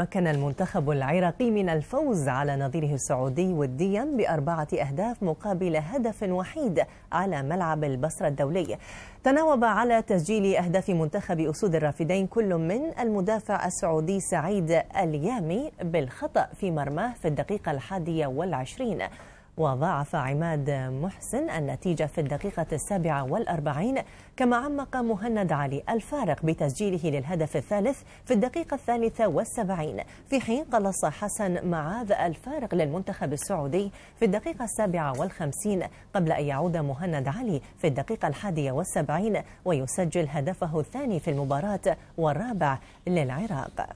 تمكن المنتخب العراقي من الفوز على نظيره السعودي وديا بأربعة أهداف مقابل هدف وحيد على ملعب البصرة الدولي تناوب على تسجيل أهداف منتخب أسود الرافدين كل من المدافع السعودي سعيد اليامي بالخطأ في مرماه في الدقيقة الحادية والعشرين وضاعف عماد محسن النتيجة في الدقيقة السابعة والأربعين كما عمق مهند علي الفارق بتسجيله للهدف الثالث في الدقيقة الثالثة والسبعين في حين قلص حسن معاذ الفارق للمنتخب السعودي في الدقيقة السابعة والخمسين قبل أن يعود مهند علي في الدقيقة الحادية والسبعين ويسجل هدفه الثاني في المباراة والرابع للعراق